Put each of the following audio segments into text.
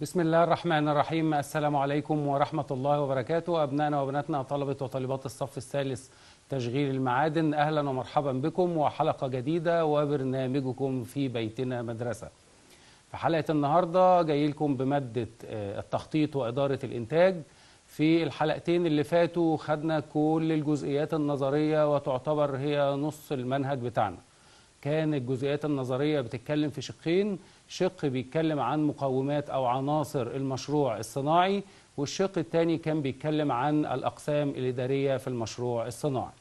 بسم الله الرحمن الرحيم السلام عليكم ورحمة الله وبركاته أبنائنا وبناتنا طلبة وطالبات الصف الثالث تشغيل المعادن أهلا ومرحبا بكم وحلقة جديدة وبرنامجكم في بيتنا مدرسة في حلقة النهاردة جاي لكم بمادة آه، التخطيط وإدارة الإنتاج في الحلقتين اللي فاتوا خدنا كل الجزئيات النظرية وتعتبر هي نص المنهج بتاعنا كان الجزئيات النظرية بتتكلم في شقين شق بيتكلم عن مقومات أو عناصر المشروع الصناعي والشق الثاني كان بيتكلم عن الأقسام الإدارية في المشروع الصناعي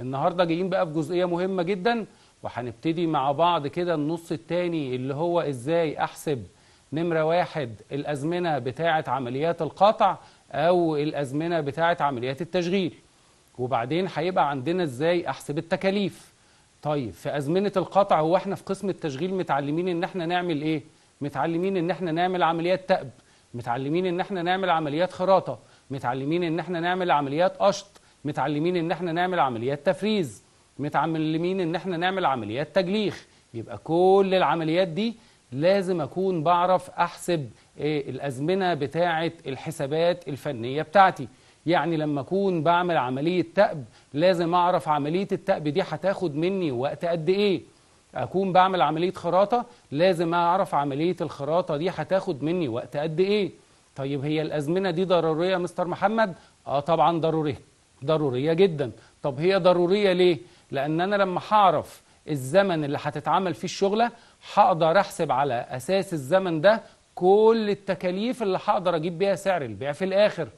النهاردة جايين بقى في جزئية مهمة جدا وهنبتدي مع بعض كده النص الثاني اللي هو إزاي أحسب نمرة واحد الأزمنة بتاعة عمليات القطع أو الأزمنة بتاعة عمليات التشغيل وبعدين هيبقى عندنا إزاي أحسب التكاليف طيب في ازمنه القطع هو احنا في قسم التشغيل متعلمين ان احنا نعمل ايه متعلمين ان احنا نعمل عمليات تأب متعلمين ان احنا نعمل عمليات خراطه متعلمين ان احنا نعمل عمليات قشط متعلمين ان احنا نعمل عمليات تفريز متعلمين ان احنا نعمل عمليات تجليخ يبقى كل العمليات دي لازم اكون بعرف احسب إيه، الازمنه بتاعه الحسابات الفنيه بتاعتي يعني لما أكون بعمل عملية تأب لازم أعرف عملية التأب دي هتاخد مني وقت قد إيه أكون بعمل عملية خراطة لازم أعرف عملية الخراطة دي هتاخد مني وقت قد إيه طيب هي الأزمنة دي ضرورية يا مستر محمد؟ آه طبعا ضرورية ضرورية جدا طب هي ضرورية ليه؟ لأن أنا لما هعرف الزمن اللي هتتعمل فيه الشغلة هقدر أحسب على أساس الزمن ده كل التكاليف اللي هقدر أجيب بيها سعر البيع في الآخر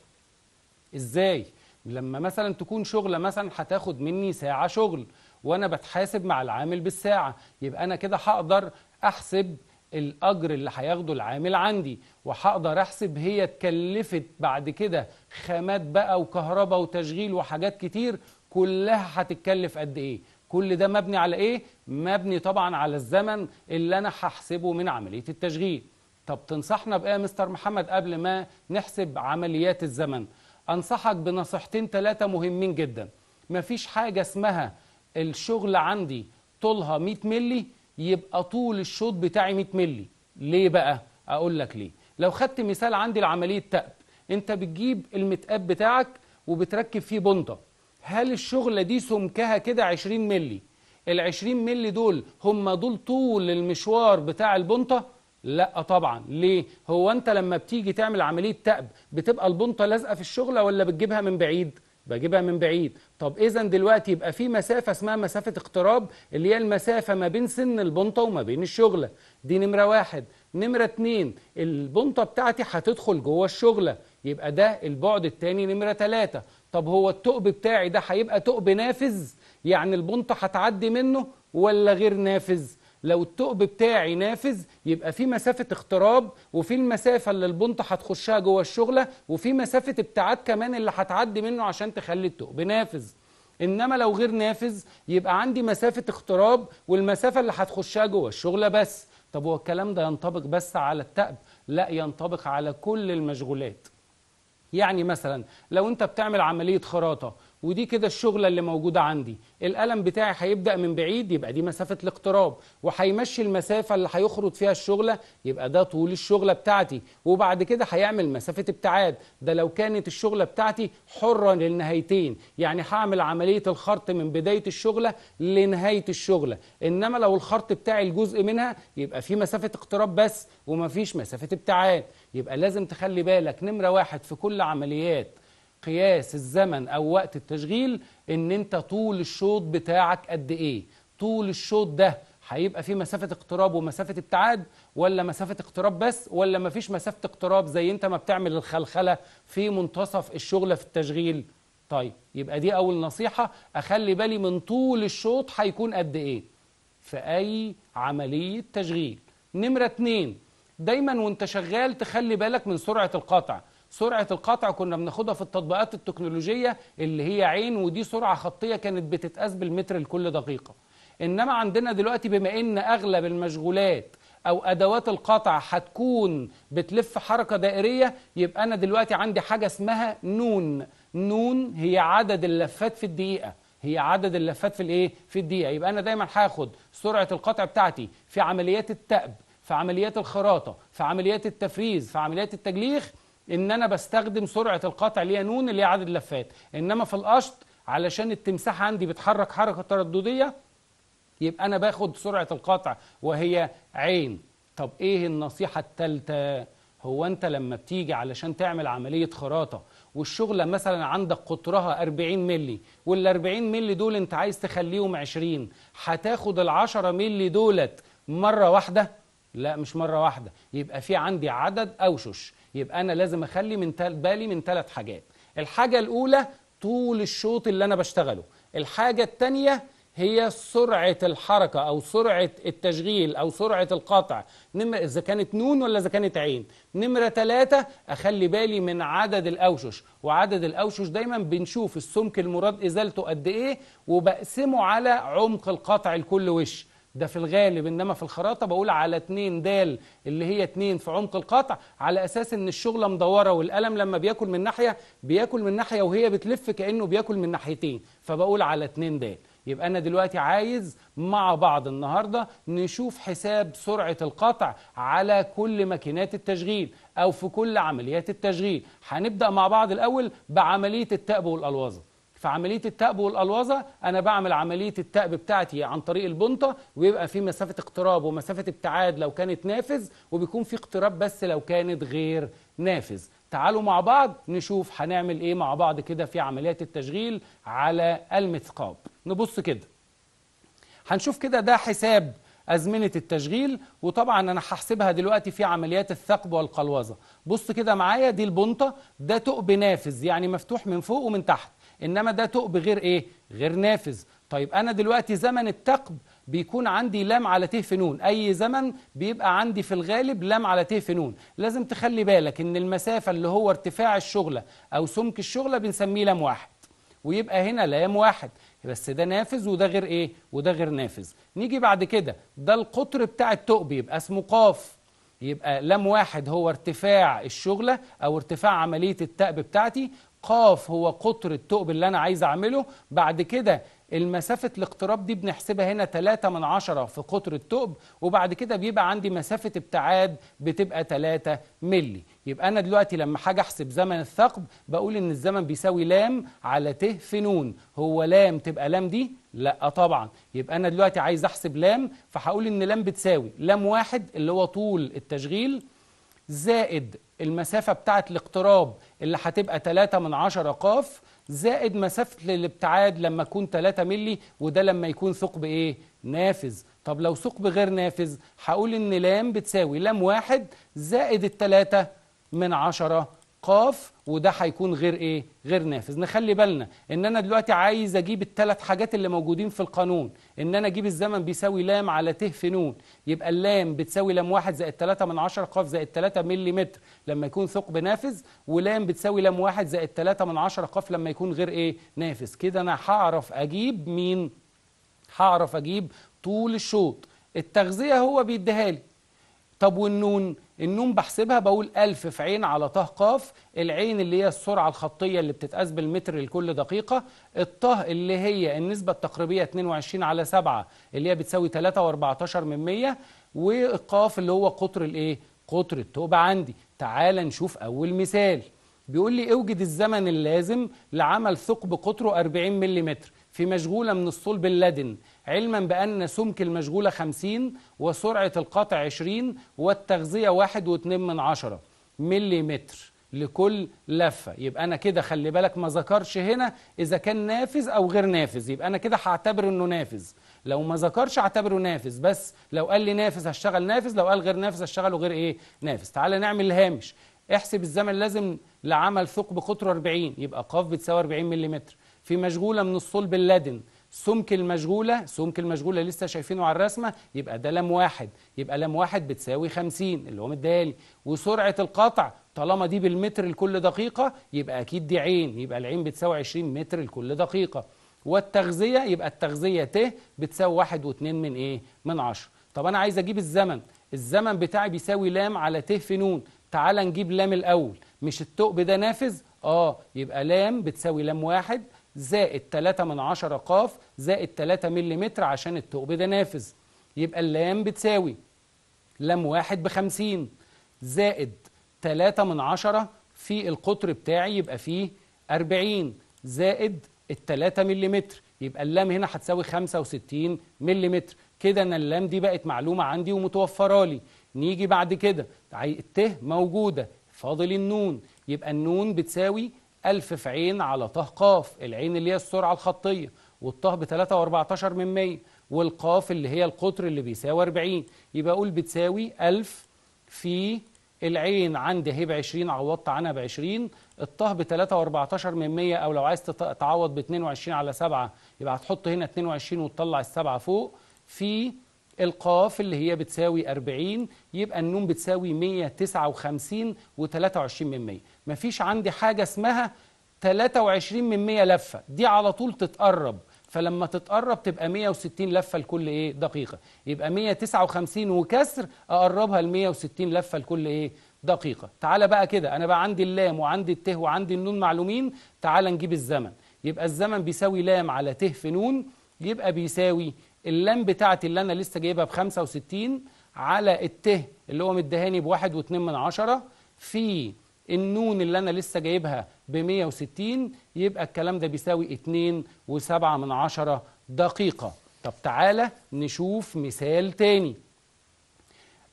ازاي لما مثلا تكون شغله مثلا هتاخد مني ساعه شغل وانا بتحاسب مع العامل بالساعه يبقى انا كده هقدر احسب الاجر اللي هياخده العامل عندي وهقدر احسب هي اتكلفت بعد كده خامات بقى وكهرباء وتشغيل وحاجات كتير كلها هتتكلف قد ايه كل ده مبني على ايه مبني طبعا على الزمن اللي انا هحسبه من عمليه التشغيل طب تنصحنا بايه يا مستر محمد قبل ما نحسب عمليات الزمن أنصحك بنصيحتين ثلاثة مهمين جدا مفيش حاجة اسمها الشغل عندي طولها 100 ملي يبقى طول الشوط بتاعي 100 ملي ليه بقى؟ أقول لك ليه لو خدت مثال عندي لعملية تأب أنت بتجيب المتقاب بتاعك وبتركب فيه بنطة هل الشغلة دي سمكها كده 20 ملي ال 20 ملي دول هم دول طول المشوار بتاع البنطة لا طبعا ليه هو انت لما بتيجي تعمل عمليه تأب بتبقى البنطه لازقه في الشغله ولا بتجيبها من بعيد بجيبها من بعيد طب اذا دلوقتي يبقى في مسافه اسمها مسافه اقتراب اللي هي المسافه ما بين سن البنطه وما بين الشغله دي نمره واحد نمره اتنين البنطه بتاعتي هتدخل جوه الشغله يبقى ده البعد التاني نمره تلاته طب هو التقب بتاعي ده هيبقى تقب نافذ يعني البنطه هتعدي منه ولا غير نافذ لو الثقب بتاعي نافذ يبقى في مسافة اختراب وفي المسافة اللي البنطة هتخشها جوه الشغلة وفي مسافة ابتعاد كمان اللي هتعدي منه عشان تخلي الثقب نافذ انما لو غير نافذ يبقى عندي مسافة اختراب والمسافة اللي هتخشها جوه الشغلة بس طب هو الكلام ده ينطبق بس على التقب لا ينطبق على كل المشغولات يعني مثلا لو انت بتعمل عملية خراطة ودي كده الشغلة اللي موجودة عندي القلم بتاعي هيبدأ من بعيد يبقى دي مسافة الاقتراب وهيمشي المسافة اللي هيخرط فيها الشغلة يبقى ده طول الشغلة بتاعتي وبعد كده هيعمل مسافة ابتعاد ده لو كانت الشغلة بتاعتي حرة للنهايتين يعني هعمل عملية الخرط من بداية الشغلة لنهاية الشغلة إنما لو الخرط بتاعي الجزء منها يبقى في مسافة اقتراب بس ومفيش مسافة ابتعاد يبقى لازم تخلي بالك نمرة واحد في كل عمليات قياس الزمن او وقت التشغيل ان انت طول الشوط بتاعك قد ايه طول الشوط ده هيبقى فيه مسافة اقتراب ومسافة ابتعاد ولا مسافة اقتراب بس ولا مفيش مسافة اقتراب زي انت ما بتعمل الخلخلة في منتصف الشغلة في التشغيل طيب يبقى دي أول نصيحة أخلي بالي من طول الشوط هيكون قد إيه في أي عملية تشغيل نمرة اتنين دايما وانت شغال تخلي بالك من سرعة القطع سرعه القطع كنا بناخدها في التطبيقات التكنولوجيه اللي هي عين ودي سرعه خطيه كانت بتتقاس بالمتر لكل دقيقه انما عندنا دلوقتي بما ان اغلب المشغولات او ادوات القطع هتكون بتلف حركه دائريه يبقى انا دلوقتي عندي حاجه اسمها نون نون هي عدد اللفات في الدقيقه هي عدد اللفات في الايه في الدقيقه يبقى انا دايما هاخد سرعه القطع بتاعتي في عمليات التأب في عمليات الخراطه في عمليات التفريز في عمليات التجليخ ان انا بستخدم سرعه القطع اللي هي نون اللي هي عدد اللفات انما في القشط علشان التمساح عندي بتحرك حركه تردديه يبقى انا باخد سرعه القطع وهي عين طب ايه النصيحه الثالثه هو انت لما بتيجي علشان تعمل عمليه خراطه والشغله مثلا عندك قطرها 40 مللي وال 40 مللي دول انت عايز تخليهم 20 هتاخد ال 10 مللي دولت مره واحده لا مش مره واحده يبقى في عندي عدد اوشش يبقى انا لازم اخلي من بالي من ثلاث حاجات الحاجه الاولى طول الشوط اللي انا بشتغله الحاجه الثانيه هي سرعة الحركة أو سرعة التشغيل أو سرعة القطع نمرة إذا كانت نون ولا إذا كانت عين نمرة ثلاثة أخلي بالي من عدد الأوشش وعدد الأوشش دايما بنشوف السمك المراد إزالته قد إيه وبقسمه على عمق القطع لكل وش ده في الغالب انما في الخراطه بقول على 2 د اللي هي 2 في عمق القطع على اساس ان الشغله مدوره والقلم لما بياكل من ناحيه بياكل من ناحيه وهي بتلف كانه بياكل من ناحيتين فبقول على 2 د يبقى أنا دلوقتي عايز مع بعض النهاردة نشوف حساب سرعة القطع على كل ماكينات التشغيل أو في كل عمليات التشغيل هنبدأ مع بعض الأول بعملية التأبو والألوظة فعمليه التأب والألوظة انا بعمل عمليه التأب بتاعتي عن طريق البنطه ويبقى في مسافه اقتراب ومسافه ابتعاد لو كانت نافذ وبيكون في اقتراب بس لو كانت غير نافذ تعالوا مع بعض نشوف هنعمل ايه مع بعض كده في عمليات التشغيل على المثقاب نبص كده هنشوف كده ده حساب أزمنة التشغيل وطبعا أنا هحسبها دلوقتي في عمليات الثقب والقلوزة بص كده معايا دي البنطة ده تقب نافذ يعني مفتوح من فوق ومن تحت انما ده تقب غير ايه غير نافذ طيب انا دلوقتي زمن التقب بيكون عندي لام على ت في نون اي زمن بيبقى عندي في الغالب لام على ت في نون لازم تخلي بالك ان المسافه اللي هو ارتفاع الشغله او سمك الشغله بنسميه لام واحد ويبقى هنا لام واحد بس ده نافذ وده غير ايه وده غير نافذ نيجي بعد كده ده القطر بتاع التقب يبقى اسمه قاف يبقى لام واحد هو ارتفاع الشغلة أو ارتفاع عملية التقب بتاعتي قاف هو قطر الثقب اللي أنا عايز أعمله بعد كده المسافة الاقتراب دي بنحسبها هنا 3 من عشرة في قطر الثقب وبعد كده بيبقى عندي مسافة ابتعاد بتبقى 3 ملي يبقى أنا دلوقتي لما حاجة أحسب زمن الثقب بقول إن الزمن بيساوي لام على ت في نون هو لام تبقى لام دي؟ لا طبعا يبقى أنا دلوقتي عايز أحسب لام فهقول إن لام بتساوي لام واحد اللي هو طول التشغيل زائد المسافة بتاعة الاقتراب اللي هتبقى 3 من 10 قاف زائد مسافة الابتعاد لما يكون 3 ملي وده لما يكون ثقب ايه؟ نافذ طب لو ثقب غير نافذ هقول ان لام بتساوي لام واحد زائد الثلاثة من عشرة قاف وده هيكون غير ايه غير نافذ نخلي بالنا ان انا دلوقتي عايز اجيب الثلاث حاجات اللي موجودين في القانون ان انا اجيب الزمن بيساوي لام على ت في نون يبقى اللام بتساوي لام واحد زائد 3 من 10 قاف زائد 3 ملم لما يكون ثقب نافذ ولام بتساوي لام واحد زائد 3 من 10 قاف لما يكون غير ايه نافذ كده انا هعرف اجيب مين هعرف اجيب طول الشوط التغذيه هو بيديها لي طب والنون النون بحسبها بقول ألف في عين على طه قاف العين اللي هي السرعة الخطية اللي بتتقاس بالمتر لكل دقيقة الطه اللي هي النسبة التقريبية 22 على 7 اللي هي بتساوي 3.14 من 100 والقاف اللي هو قطر الايه قطر التوبة عندي تعال نشوف أول مثال بيقول لي اوجد الزمن اللازم لعمل ثقب قطره 40 ملم في مشغولة من الصلب اللدن علما بأن سمك المشغولة 50 وسرعة القطع 20 والتغذية 1.2 من عشرة ملي لكل لفة يبقى أنا كده خلي بالك ما ذكرش هنا إذا كان نافذ أو غير نافذ يبقى أنا كده هعتبر إنه نافذ لو ما ذكرش اعتبره نافذ بس لو قال لي نافذ هشتغل نافذ لو قال غير نافذ هشتغله غير إيه نافذ تعالى نعمل الهامش احسب الزمن لازم لعمل ثقب قطره 40 يبقى قاف بتساوي 40 ملم في مشغولة من الصلب اللدن سمك المشغولة سمك المشغولة لسه شايفينه على الرسمة يبقى ده لام واحد يبقى لام واحد بتساوي 50 اللي هو مديهالي وسرعة القطع طالما دي بالمتر لكل دقيقة يبقى أكيد دي عين يبقى العين بتساوي 20 متر لكل دقيقة والتغذية يبقى التغذية ت بتساوي واحد واتنين من إيه؟ من 10 طب أنا عايز أجيب الزمن الزمن بتاعي بيساوي لام على ت في نون تعال نجيب لام الأول مش الثقب ده نافذ؟ آه يبقى لام بتساوي لام واحد زائد 3 من 10 قاف زائد 3 ملم عشان الثقب ده نافذ يبقى اللام بتساوي لام واحد بخمسين زائد 3 من 10 في القطر بتاعي يبقى فيه 40 زائد ال 3 ملم يبقى اللام هنا هتساوي 65 ملم كده انا اللام دي بقت معلومه عندي ومتوفره لي نيجي بعد كده ت موجوده فاضل النون يبقى النون بتساوي ألف في عين على طه قاف العين اللي هي السرعة الخطية والطه ب 3.14 من 100 والقاف اللي هي القطر اللي بيساوي 40 يبقى أقول بتساوي 1000 في العين عندي اهي ب 20 عوضت عنها ب 20 الطه ب 3.14 من 100 او لو عايز تعوض ب 22 على 7 يبقى هتحط هنا 22 وتطلع السبعه فوق في القاف اللي هي بتساوي 40 يبقى النون بتساوي 159 و23 من 100 مفيش عندي حاجه اسمها 23 من 100 لفه دي على طول تتقرب فلما تتقرب تبقى 160 لفه لكل ايه دقيقه يبقى 159 وكسر اقربها ل 160 لفه لكل ايه دقيقه تعالى بقى كده انا بقى عندي اللام وعندي الت وعندي النون معلومين تعالى نجيب الزمن يبقى الزمن بيساوي لام على ت في نون يبقى بيساوي اللام بتاعتي اللي انا لسه جايبها ب 65 على الت اللي هو مدهاني ب 1.2 في النون اللي أنا لسه جايبها ب 160 يبقى الكلام ده بيساوي 2 و7 من عشرة دقيقة طب تعالى نشوف مثال تاني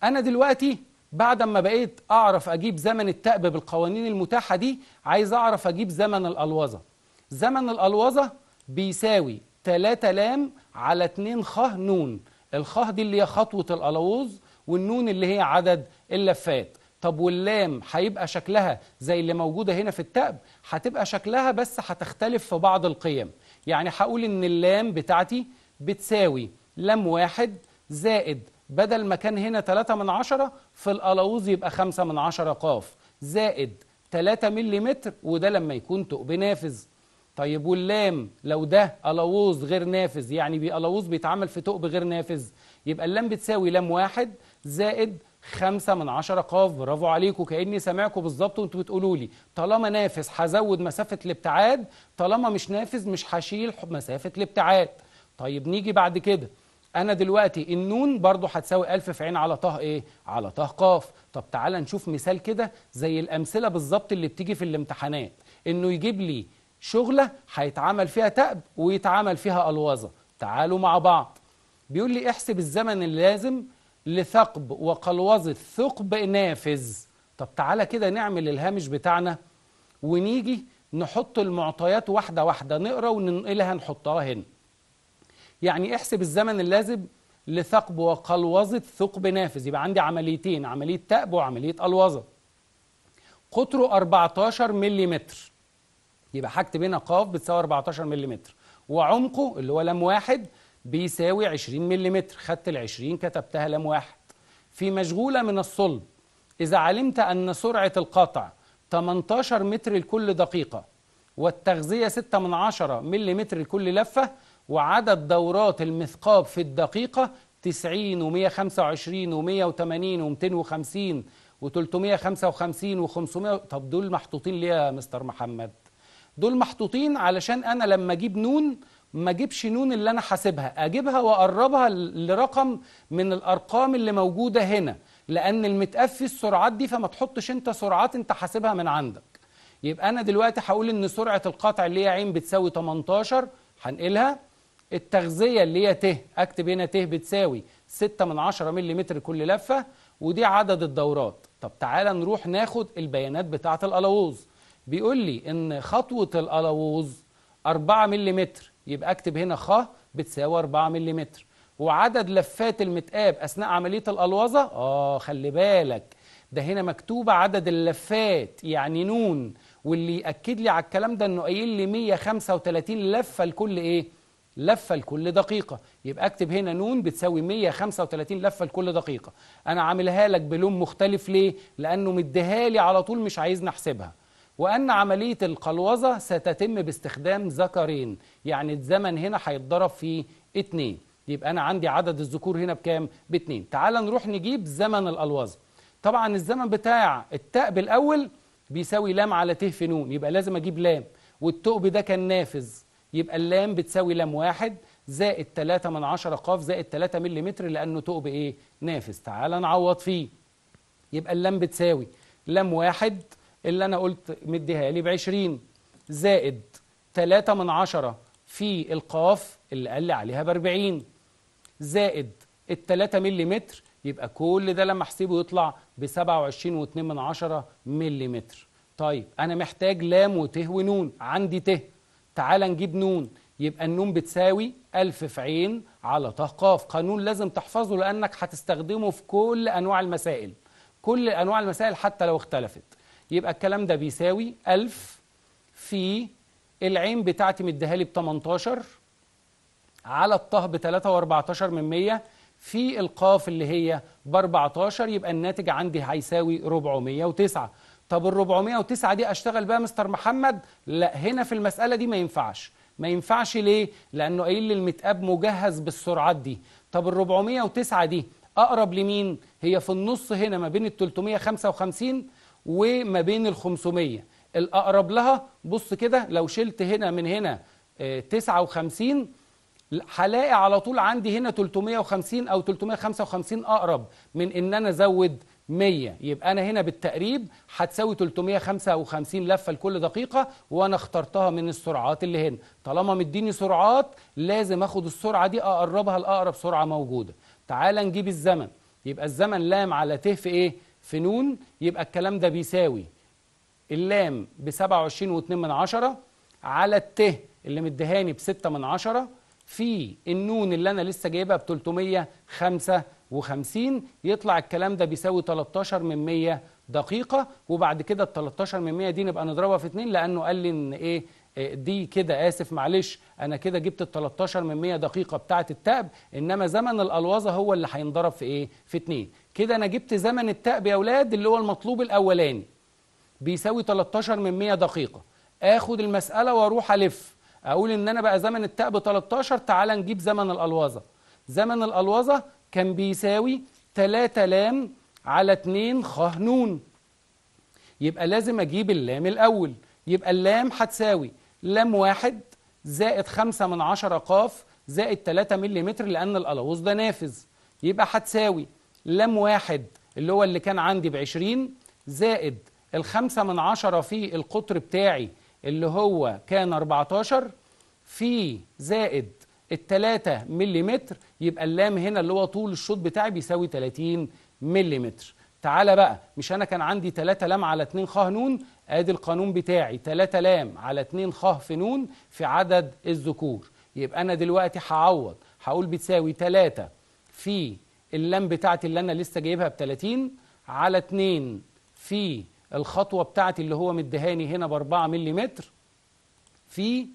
أنا دلوقتي بعد ما بقيت أعرف أجيب زمن التأب بالقوانين المتاحة دي عايز أعرف أجيب زمن الألوظة زمن الألوظة بيساوي 3 لام على 2 خ نون الخ دي اللي هي خطوة الألوظ والنون اللي هي عدد اللفات طب واللام هيبقى شكلها زي اللي موجودة هنا في التأب هتبقى شكلها بس هتختلف في بعض القيم يعني هقول إن اللام بتاعتي بتساوي لام واحد زائد بدل ما كان هنا 3 من عشرة في القلاووز يبقى 5 من عشرة قاف زائد 3 ملم وده لما يكون ثقب نافذ طيب واللام لو ده قلاووز غير نافذ يعني بقلاووز بيتعمل في تقب غير نافذ يبقى اللام بتساوي لام واحد زائد خمسة من عشرة قاف برافو عليكم كأني سامعكم بالظبط وانتوا بتقولوا لي طالما نافذ هزود مسافة الابتعاد طالما مش نافذ مش هشيل مسافة الابتعاد طيب نيجي بعد كده انا دلوقتي النون برضو هتساوي ألف في عين على طه ايه على طه قاف طب تعالى نشوف مثال كده زي الامثله بالظبط اللي بتيجي في الامتحانات انه يجيب لي شغله هيتعمل فيها تأب ويتعمل فيها الوظه تعالوا مع بعض بيقول لي احسب الزمن اللازم لثقب وقلوظة ثقب نافذ طب تعالى كده نعمل الهامش بتاعنا ونيجي نحط المعطيات واحدة واحدة نقرأ وننقلها نحطها هنا يعني احسب الزمن اللازم لثقب وقلوظة ثقب نافذ يبقى عندي عمليتين عملية تأب وعملية قلوظة قطره 14 ملم يبقى حاجتي بينها قاف بتساوي 14 ملم وعمقه اللي هو لام واحد بيساوي 20 ملم خدت ال 20 كتبتها لام واحد في مشغولة من الصلب إذا علمت أن سرعة القطع 18 متر لكل دقيقة والتغذية 6 من 10 ملم لكل لفة وعدد دورات المثقاب في الدقيقة 90 و125 و180 و250 و355 و500 طب دول محطوطين ليه يا مستر محمد؟ دول محطوطين علشان أنا لما أجيب نون ما اجيبش نون اللي انا حاسبها اجيبها واقربها لرقم من الارقام اللي موجوده هنا لان المتقفي السرعات دي فما تحطش انت سرعات انت حاسبها من عندك يبقى انا دلوقتي هقول ان سرعه القطع اللي هي عين بتساوي 18 هنقلها التغذيه اللي هي ت اكتب هنا ت بتساوي 6 من 10 ملم كل لفه ودي عدد الدورات طب تعالى نروح ناخد البيانات بتاعه الالاوز بيقول لي ان خطوه الالاوز 4 ملم يبقى اكتب هنا خ بتساوي 4 ملم وعدد لفات المتقاب اثناء عمليه الالوظه اه خلي بالك ده هنا مكتوبه عدد اللفات يعني نون واللي ياكد لي على الكلام ده انه قايل لي 135 لفه لكل ايه لفه لكل دقيقه يبقى اكتب هنا نون بتساوي 135 لفه لكل دقيقه انا عاملها لك بلون مختلف ليه لانه مديها لي على طول مش عايزني احسبها وأن عملية القلوزة ستتم باستخدام ذكرين يعني الزمن هنا هيتضرب في اتنين يبقى أنا عندي عدد الذكور هنا بكام؟ باتنين تعال نروح نجيب زمن القلوزة طبعا الزمن بتاع التأب الأول بيساوي لام على ت في نون يبقى لازم أجيب لام والتقب ده كان نافذ يبقى اللام بتساوي لام واحد زائد 3 من 10 قاف زائد 3 ملم لأنه تقب إيه؟ نافذ تعال نعوض فيه يبقى اللام بتساوي لام واحد اللي أنا قلت مديها لي ب 20 زائد 3 من 10 في القاف اللي قال لي عليها ب 40 زائد ال 3 ملم يبقى كل ده لما احسبه يطلع ب 27.2 من 10 ملم طيب أنا محتاج لام وت ونون عندي ت تعال نجيب نون يبقى النون بتساوي ألف في عين على ت قاف قانون لازم تحفظه لأنك هتستخدمه في كل أنواع المسائل كل أنواع المسائل حتى لو اختلفت يبقى الكلام ده بيساوي 1000 في العين بتاعتي مديها لي ب 18 على الطه ب 3.14 من 100 في القاف اللي هي ب 14 يبقى الناتج عندي هيساوي 409 طب ال 409 دي اشتغل بقى مستر محمد لا هنا في المساله دي ما ينفعش ما ينفعش ليه لانه قايل لي المتقاب مجهز بالسرعات دي طب ال 409 دي اقرب لمين هي في النص هنا ما بين ال 355 وما بين ال 500 الأقرب لها بص كده لو شلت هنا من هنا 59 آه، هلاقي على طول عندي هنا 350 أو 355 أقرب من إن أنا أزود 100 يبقى أنا هنا بالتقريب هتساوي 355 لفة لكل دقيقة وأنا اخترتها من السرعات اللي هنا طالما مديني سرعات لازم أخد السرعة دي أقربها لأقرب سرعة موجودة تعال نجيب الزمن يبقى الزمن لام على ت في إيه؟ في نون يبقى الكلام ده بيساوي اللام ب 27.2 من عشرة على الت اللي مديهاني ب 6 من عشرة في النون اللي أنا لسه جايبها ب 355 يطلع الكلام ده بيساوي 13 من 100 دقيقة وبعد كده ال 13 من 100 دي نبقى نضربها في 2 لأنه قال لي إن إيه إيه، دي كده اسف معلش انا كده جبت ال 13 من 100 دقيقه بتاعه التأب انما زمن الالوظه هو اللي هينضرب في ايه في 2 كده انا جبت زمن التأب يا اولاد اللي هو المطلوب الاولاني بيساوي 13 من 100 دقيقه اخد المساله واروح الف اقول ان انا بقى زمن التأب 13 تعال نجيب زمن الالوظه زمن الالوظه كان بيساوي 3 لام على 2 خ نون يبقى لازم اجيب اللام الاول يبقى اللام هتساوي لم واحد زائد خمسة من عشرة قاف زائد 3 ملم لأن الألوظ ده نافذ يبقى هتساوي لم واحد اللي هو اللي كان عندي ب 20 زائد الخمسة من عشرة في القطر بتاعي اللي هو كان 14 في زائد ال 3 مليمتر يبقى اللام هنا اللي هو طول الشوط بتاعي بيساوي 30 مليمتر تعالى بقى مش أنا كان عندي 3 لام على 2 خه نون ادي القانون بتاعي 3 لام على 2 خ في نون في عدد الذكور يبقى انا دلوقتي هعوض هقول بتساوي 3 في اللام بتاعتي اللي انا لسه جايبها ب 30 على 2 في الخطوه بتاعتي اللي هو مديهاني هنا ب 4 ملم في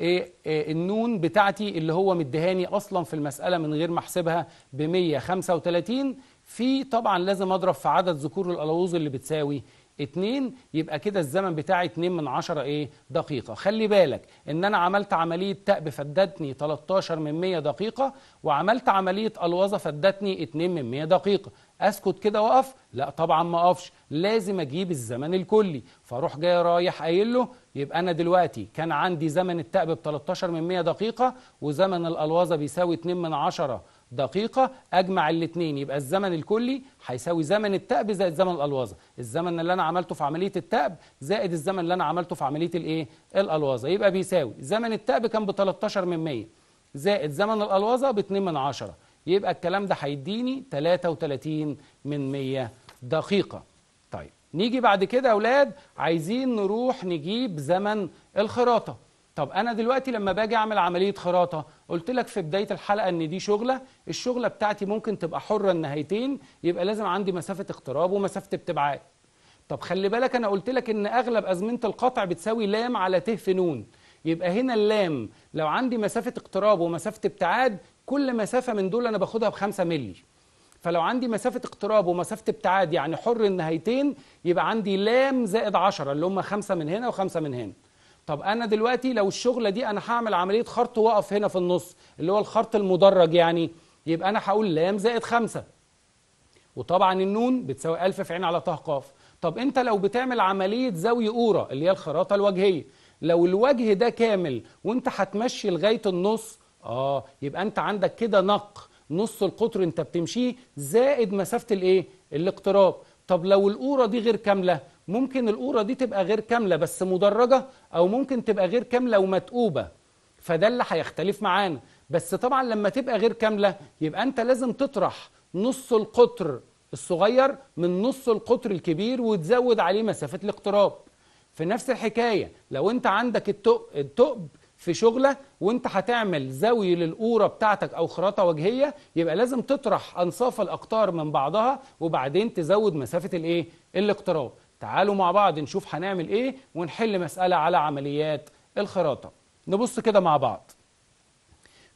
إيه إيه النون بتاعتي اللي هو مديهاني اصلا في المساله من غير ما احسبها ب 135 في طبعا لازم اضرب في عدد ذكور الالوظ اللي بتساوي 2 يبقى كده الزمن بتاعي 2 من 10 ايه دقيقة خلي بالك ان انا عملت عملية تأب فادتني 13 من 100 دقيقة وعملت عملية الوظة فادتني 2 من 100 دقيقة اسكت كده واقف لا طبعا ما اقفش لازم اجيب الزمن الكلي فاروح جاي رايح قايل له يبقى انا دلوقتي كان عندي زمن التأب ب 13 من 100 دقيقة وزمن الالوظة بيساوي 2 من 10 دقيقة أجمع الاثنين يبقى الزمن الكلي هيساوي زمن التأب زائد زمن الألوظة الزمن اللي أنا عملته في عملية التأب زائد الزمن اللي أنا عملته في عملية الإيه؟ الألوظة يبقى بيساوي زمن التأب كان ب 13 من 100 زائد زمن الألوظة ب 2 من 10 يبقى الكلام ده هيديني 33 من 100 دقيقة طيب نيجي بعد كده يا أولاد عايزين نروح نجيب زمن الخراطة طب انا دلوقتي لما باجي اعمل عمليه خراطه قلت لك في بدايه الحلقه ان دي شغله الشغله بتاعتي ممكن تبقى حره النهايتين يبقى لازم عندي مسافه اقتراب ومسافه ابتعاد طب خلي بالك انا قلت لك ان اغلب ازمنه القطع بتساوي لام على ت في نون يبقى هنا اللام لو عندي مسافه اقتراب ومسافه ابتعاد كل مسافه من دول انا باخدها ب 5 مللي فلو عندي مسافة اقتراب ومسافة ابتعاد يعني حر النهايتين يبقى عندي لام زائد 10 اللي هم خمسة من هنا وخمسة من هنا طب انا دلوقتي لو الشغله دي انا هعمل عمليه خرط واقف هنا في النص اللي هو الخرط المدرج يعني يبقى انا هقول لام زائد خمسة وطبعا النون بتساوي ألف في عين على طه قاف طب انت لو بتعمل عمليه زاويه اورا اللي هي الخراطه الوجهيه لو الوجه ده كامل وانت هتمشي لغايه النص اه يبقى انت عندك كده نق نص القطر انت بتمشيه زائد مسافه الايه الاقتراب طب لو الاوره دي غير كامله ممكن القورة دي تبقى غير كاملة بس مدرجة أو ممكن تبقى غير كاملة ومتقوبة فده اللي هيختلف معانا بس طبعا لما تبقى غير كاملة يبقى أنت لازم تطرح نص القطر الصغير من نص القطر الكبير وتزود عليه مسافة الاقتراب في نفس الحكاية لو أنت عندك التقب في شغلة وانت هتعمل زاوية للقورة بتاعتك او خراطة وجهية يبقى لازم تطرح انصاف الاقطار من بعضها وبعدين تزود مسافة الايه الاقتراب تعالوا مع بعض نشوف هنعمل ايه ونحل مسألة على عمليات الخراطة نبص كده مع بعض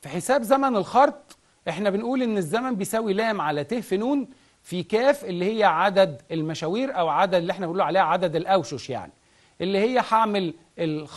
في حساب زمن الخرط احنا بنقول ان الزمن بيساوي لام على ت في نون في كاف اللي هي عدد المشاوير او عدد اللي احنا بنقول عليها عدد الاوشش يعني اللي هي هعمل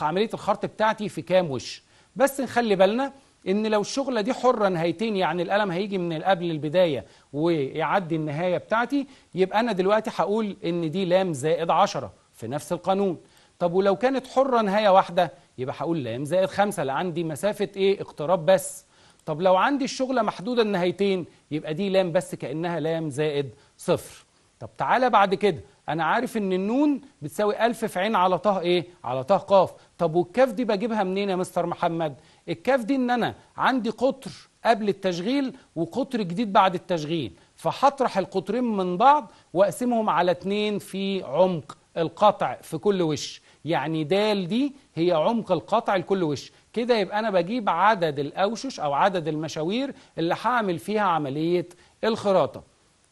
عمليه الخرط بتاعتي في كام وش بس نخلي بالنا ان لو الشغله دي حره نهايتين يعني القلم هيجي من قبل البدايه ويعدي النهايه بتاعتي يبقى انا دلوقتي هقول ان دي لام زائد 10 في نفس القانون طب ولو كانت حره نهايه واحده يبقى هقول لام زائد 5 لا عندي مسافه ايه اقتراب بس طب لو عندي الشغله محدوده النهايتين يبقى دي لام بس كانها لام زائد صفر طب تعالى بعد كده انا عارف ان النون بتساوي ألف في عين على طه ايه على طه قاف طب والكاف دي بجيبها منين يا مستر محمد الكاف دي ان انا عندي قطر قبل التشغيل وقطر جديد بعد التشغيل فحطرح القطرين من بعض واقسمهم على اتنين في عمق القطع في كل وش يعني دال دي هي عمق القطع لكل وش كده يبقى انا بجيب عدد الاوشش او عدد المشاوير اللي هعمل فيها عمليه الخراطه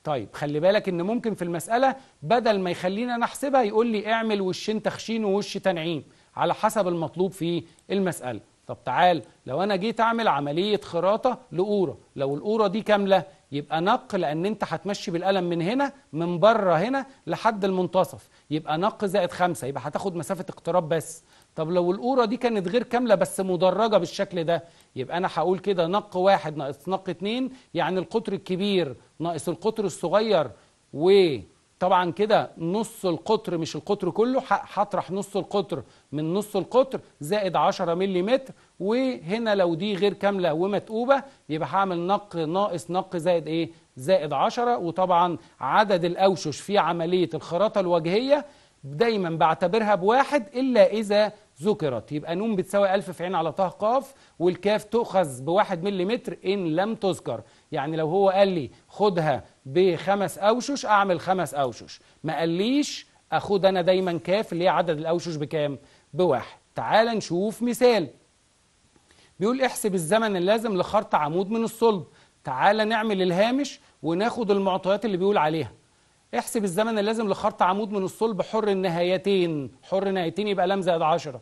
طيب خلي بالك ان ممكن في المساله بدل ما يخلينا نحسبها يقول لي اعمل وشين تخشين ووش تنعيم على حسب المطلوب في المسألة طب تعال لو أنا جيت أعمل عملية خراطة لقورة لو القورة دي كاملة يبقى نق لأن أنت هتمشي بالقلم من هنا من بره هنا لحد المنتصف يبقى نق زائد خمسة يبقى هتاخد مسافة اقتراب بس طب لو القورة دي كانت غير كاملة بس مدرجة بالشكل ده يبقى أنا هقول كده نق واحد ناقص نق اتنين يعني القطر الكبير ناقص القطر الصغير و طبعا كده نص القطر مش القطر كله هطرح نص القطر من نص القطر زائد 10 ملم وهنا لو دي غير كامله ومتقوبه يبقى هعمل نق ناقص نق زائد ايه زائد 10 وطبعا عدد الاوشش في عمليه الخراطه الوجهيه دايما بعتبرها بواحد الا اذا ذكرت يبقى نون بتساوي ألف في عين على طه قاف والكاف تؤخذ بواحد ملم إن لم تذكر يعني لو هو قال لي خدها بخمس أوشش أعمل خمس أوشش ما قاليش أخد أنا دايما كاف اللي هي عدد الأوشش بكام بواحد تعال نشوف مثال بيقول احسب الزمن اللازم لخرط عمود من الصلب تعال نعمل الهامش وناخد المعطيات اللي بيقول عليها احسب الزمن اللازم لخرط عمود من الصلب حر النهايتين حر نهايتين يبقى لام زائد 10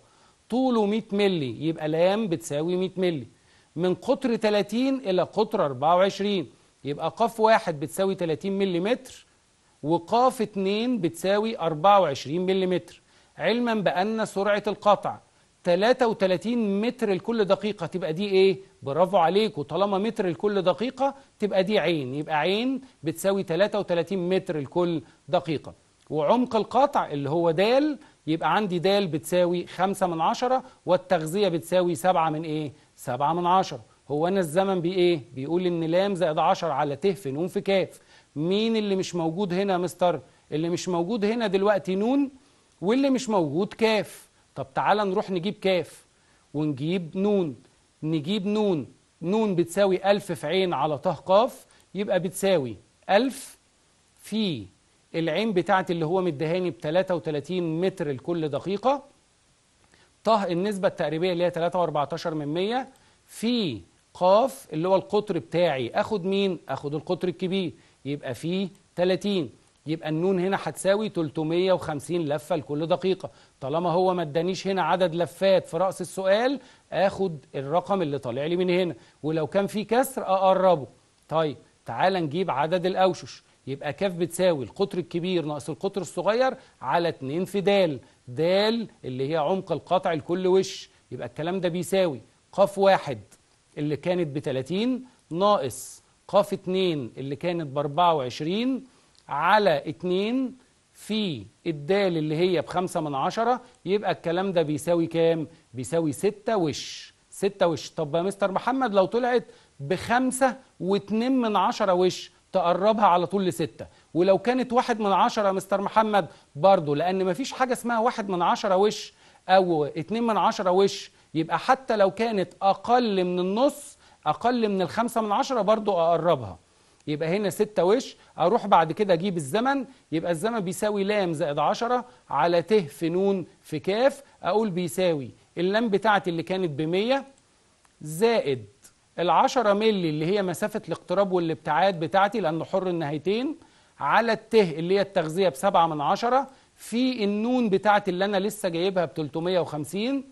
طوله 100 ملي يبقى لام بتساوي 100 ملي من قطر 30 إلى قطر 24 يبقى قاف واحد بتساوي 30 ملم وقاف اتنين بتساوي 24 ملم علما بأن سرعة القطع 33 متر لكل دقيقة تبقى دي ايه؟ برافو عليك وطالما متر لكل دقيقة تبقى دي عين يبقى عين بتساوي 33 متر لكل دقيقة وعمق القطع اللي هو دال يبقى عندي دال بتساوي 5 من 10 والتغذية بتساوي 7 من ايه؟ سبعة من عشرة هو أنا الزمن بإيه؟ بيقول إن لام زائد عشر على ت في نون في كاف مين اللي مش موجود هنا يا مستر؟ اللي مش موجود هنا دلوقتي نون واللي مش موجود كاف طب تعالى نروح نجيب كاف ونجيب نون نجيب نون نون بتساوي ألف في عين على ط قاف يبقى بتساوي ألف في العين بتاعتي اللي هو مدهاني ب 33 متر لكل دقيقة طه النسبة التقريبية اللي هي 3.14 من 100 في قاف اللي هو القطر بتاعي اخد مين؟ اخد القطر الكبير يبقى فيه 30 يبقى النون هنا هتساوي 350 لفة لكل دقيقة طالما هو ما ادانيش هنا عدد لفات في رأس السؤال اخد الرقم اللي طالع لي من هنا ولو كان في كسر اقربه طيب تعال نجيب عدد الأوشش يبقى كاف بتساوي القطر الكبير ناقص القطر الصغير على 2 في دال دال اللي هي عمق القطع لكل وش يبقى الكلام ده بيساوي قاف واحد اللي كانت ب 30 ناقص قاف 2 اللي كانت ب 24 على 2 في الدال اللي هي بخمسة من عشرة يبقى الكلام ده بيساوي كام؟ بيساوي ستة وش ستة وش طب يا مستر محمد لو طلعت بخمسة واتنين من عشرة وش تقربها على طول لستة ولو كانت واحد من عشرة مستر محمد برضه لأن مفيش حاجة اسمها واحد من عشرة وش أو اتنين من عشرة وش يبقى حتى لو كانت أقل من النص أقل من الخمسة من عشرة برضه أقربها يبقى هنا ستة وش أروح بعد كده أجيب الزمن يبقى الزمن بيساوي لام زائد عشرة على ت في نون في كاف أقول بيساوي اللام بتاعتي اللي كانت بمية زائد ال10 مللي اللي هي مسافه الاقتراب والابتعاد بتاعتي لانه حر النهايتين على الت اللي هي التغذيه ب7 من عشرة في النون بتاعتي اللي انا لسه جايبها ب 350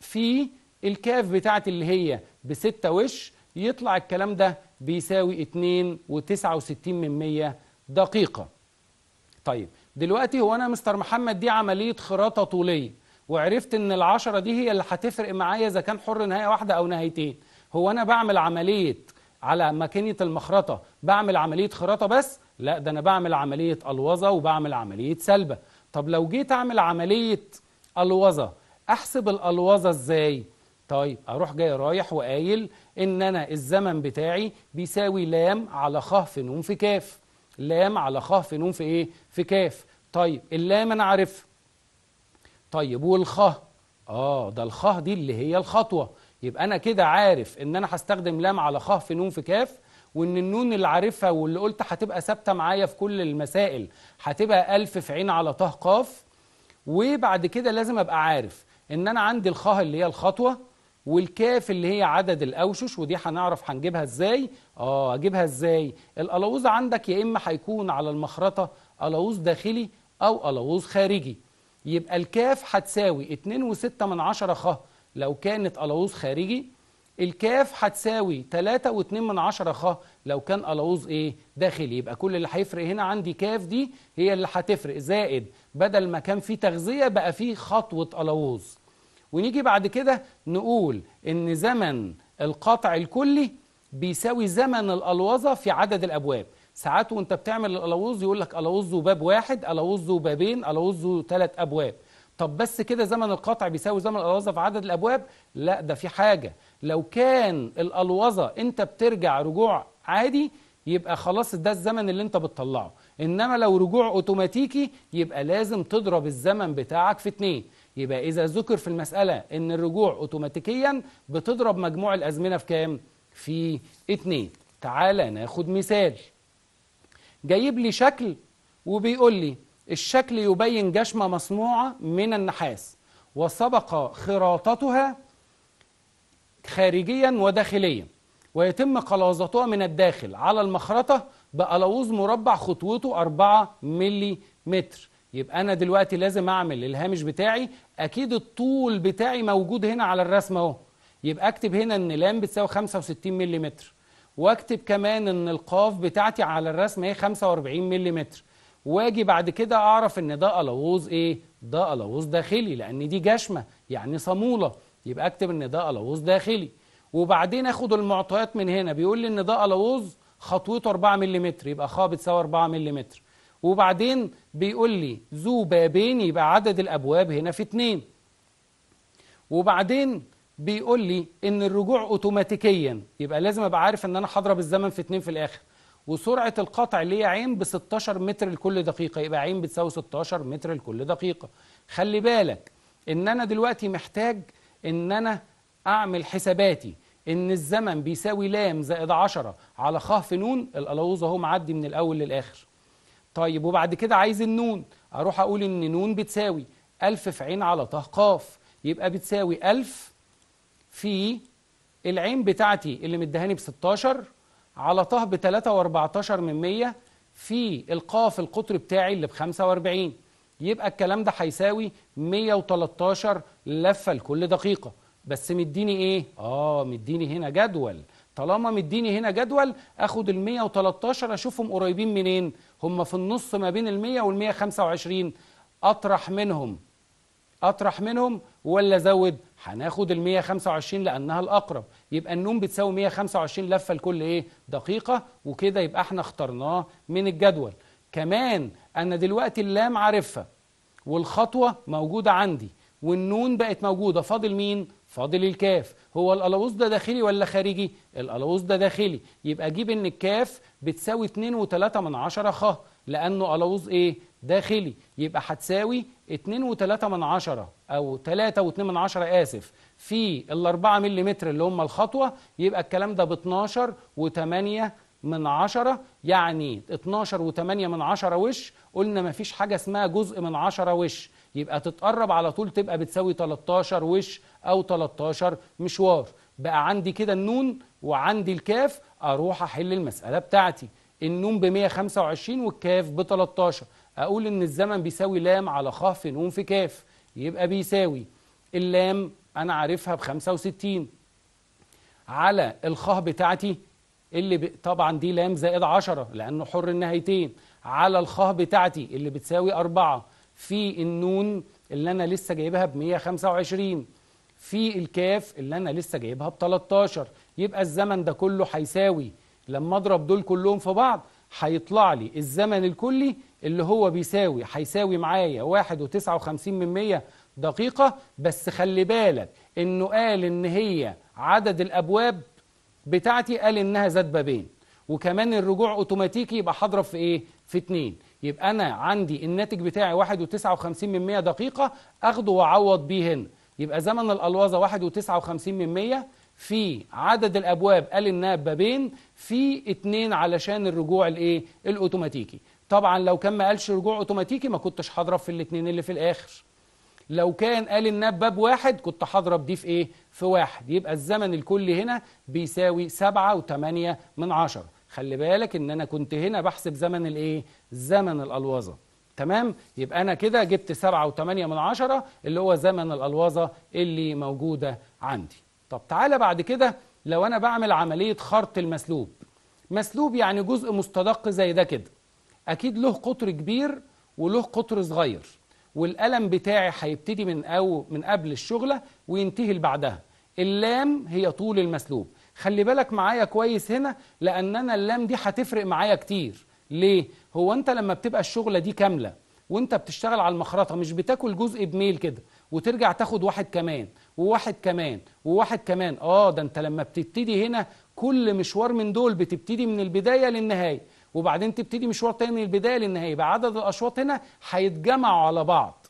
في الكاف بتاعتي اللي هي ب 6 وش يطلع الكلام ده بيساوي 2 و69 من 100 دقيقه. طيب دلوقتي هو انا مستر محمد دي عمليه خراطه طوليه وعرفت ان ال10 دي هي اللي هتفرق معايا اذا كان حر نهايه واحده او نهايتين هو أنا بعمل عملية على ماكينة المخرطة بعمل عملية خراطة بس لا ده أنا بعمل عملية ألوظة وبعمل عملية سلبة طب لو جيت أعمل عملية ألوظة أحسب الألوظة إزاي؟ طيب أروح جاي رايح وقايل إن أنا الزمن بتاعي بيساوي لام على في نون في كاف لام على في نون في إيه؟ في كاف طيب اللام أنا عارفها طيب والخه آه ده الخه دي اللي هي الخطوة يبقى أنا كده عارف إن أنا هستخدم لام على خه في نون في كاف وإن النون اللي عارفها واللي قلت هتبقى ثابتة معايا في كل المسائل هتبقى ألف في عين على طه قاف وبعد كده لازم أبقى عارف إن أنا عندي الخه اللي هي الخطوة والكاف اللي هي عدد الأوشش ودي هنعرف هنجيبها إزاي آه أجيبها إزاي الألووز عندك يا إما هيكون على المخرطة ألووز داخلي أو ألووز خارجي يبقى الكاف هتساوي 2.6 من عشرة خه لو كانت ألاوز خارجي الكاف هتساوي 3 و2 من عشرة خ لو كان ألاوز ايه داخلي يبقى كل اللي هيفرق هنا عندي كاف دي هي اللي هتفرق زائد بدل ما كان فيه تغذية بقى فيه خطوة ألاوز ونيجي بعد كده نقول ان زمن القطع الكلي بيساوي زمن الألوظة في عدد الأبواب ساعات وانت بتعمل الألوظ يقول لك ألوظ وباب واحد ألوظ وبابين ألوظ ثلاث أبواب طب بس كده زمن القطع بيساوي زمن الألوظة في عدد الأبواب لا ده في حاجة لو كان الألوظة أنت بترجع رجوع عادي يبقى خلاص ده الزمن اللي أنت بتطلعه إنما لو رجوع أوتوماتيكي يبقى لازم تضرب الزمن بتاعك في اتنين يبقى إذا ذكر في المسألة إن الرجوع أوتوماتيكيا بتضرب مجموع الأزمنة في كام؟ في اتنين تعالى ناخد مثال جايب لي شكل وبيقول لي الشكل يبين جشمة مصنوعة من النحاس وسبق خراطتها خارجيا وداخليا ويتم قلاظتها من الداخل على المخرطة بقلاووز مربع خطوته 4 ملي متر يبقى أنا دلوقتي لازم أعمل الهامش بتاعي أكيد الطول بتاعي موجود هنا على الرسمة أهو يبقى أكتب هنا إن لام بتساوي 65 ملي متر وأكتب كمان إن القاف بتاعتي على الرسمة هي 45 ملي متر واجي بعد كده اعرف ان ده الوظ ايه ده الوظ داخلي لان دي جشمه يعني صاموله يبقى اكتب ان ده الوظ داخلي وبعدين اخد المعطيات من هنا بيقول لي ان ده الوظ خطوته 4 ملم يبقى خ بتساوي 4 ملم وبعدين بيقول لي ذو بابين يبقى عدد الابواب هنا في اتنين وبعدين بيقول لي ان الرجوع اوتوماتيكيا يبقى لازم ابقى عارف ان انا هضرب الزمن في اتنين في الاخر وسرعه القطع اللي هي عين ب 16 متر لكل دقيقه يبقى عين بتساوي 16 متر لكل دقيقه خلي بالك ان انا دلوقتي محتاج ان انا اعمل حساباتي ان الزمن بيساوي لام زائد 10 على خ في نون القلاوظ اهو معدي من الاول للاخر طيب وبعد كده عايز النون اروح اقول ان نون بتساوي ألف في عين على ط ق يبقى بتساوي ألف في العين بتاعتي اللي مدهاني ب 16 على طه ب 3.14 من 100 في القاف القطري بتاعي اللي ب 45 يبقى الكلام ده هيساوي 113 لفه لكل دقيقه بس مديني ايه اه مديني هنا جدول طالما مديني هنا جدول اخد ال 113 اشوفهم قريبين منين هم في النص ما بين ال 100 وال 125 اطرح منهم اطرح منهم ولا ازود هناخد ال 125 لانها الاقرب يبقى النون بتساوي 125 لفه لكل ايه دقيقه وكده يبقى احنا اخترناه من الجدول كمان انا دلوقتي اللام عارفها والخطوه موجوده عندي والنون بقت موجوده فاضل مين فاضل الكاف هو القلاووز ده داخلي ولا خارجي القلاووز ده داخلي يبقى اجيب ان الكاف بتساوي 2.3 من عشرة خ لانه قلاووز ايه داخلي يبقى هتساوي 2.3 أو 3.2 من عشرة آسف في ال 4 ملم اللي هم الخطوة يبقى الكلام ده ب 12 و8 من عشرة يعني 12 و8 من عشرة وش قلنا ما فيش حاجة اسمها جزء من عشرة وش يبقى تتقرب على طول تبقى بتساوي 13 وش أو 13 مشوار بقى عندي كده النون وعندي الكاف أروح أحل المسألة بتاعتي النون ب 125 والكاف ب 13 أقول إن الزمن بيساوي لام على خاف نون في كاف يبقى بيساوي اللام أنا عارفها ب 65 على الخ بتاعتي اللي ب... طبعا دي لام زائد 10 لأنه حر النهايتين على الخ بتاعتي اللي بتساوي 4 في النون اللي أنا لسه جايبها ب 125 في الكاف اللي أنا لسه جايبها ب 13 يبقى الزمن ده كله هيساوي لما أضرب دول كلهم في بعض هيطلع لي الزمن الكلي اللي هو بيساوي هيساوي معايا واحد وتسعة وخمسين من مية دقيقة بس خلي بالك إنه قال إن هي عدد الأبواب بتاعتي قال إنها ذات بابين وكمان الرجوع أوتوماتيكي يبقى هضرب في إيه؟ في اتنين يبقى أنا عندي الناتج بتاعي واحد وتسعة وخمسين من مية دقيقة أخده وأعوض بيه هنا يبقى زمن الألوظة واحد وتسعة وخمسين من مية في عدد الابواب قال انها بابين في اتنين علشان الرجوع الايه الاوتوماتيكي طبعا لو كان ما قالش رجوع اوتوماتيكي ما كنتش هضرب في الاثنين اللي في الاخر لو كان قال الناب باب واحد كنت هضرب دي في ايه في واحد يبقى الزمن الكلي هنا بيساوي سبعة وثمانية من عشرة خلي بالك ان انا كنت هنا بحسب زمن الايه زمن الالوظة تمام يبقى انا كده جبت سبعة وثمانية من عشرة اللي هو زمن الالوظة اللي موجودة عندي طب تعالى بعد كده لو انا بعمل عملية خرط المسلوب مسلوب يعني جزء مستدق زي ده كده أكيد له قطر كبير وله قطر صغير والألم بتاعي هيبتدي من أو من قبل الشغلة وينتهي بعدها اللام هي طول المسلوب خلي بالك معايا كويس هنا لأن أنا اللام دي هتفرق معايا كتير ليه؟ هو أنت لما بتبقى الشغلة دي كاملة وأنت بتشتغل على المخرطة مش بتاكل جزء بميل كده وترجع تاخد واحد كمان وواحد كمان وواحد كمان آه ده أنت لما بتبتدي هنا كل مشوار من دول بتبتدي من البداية للنهاية وبعدين تبتدي مشوار تاني من البدايه للنهايه يبقى عدد الاشواط هنا هيتجمعوا على بعض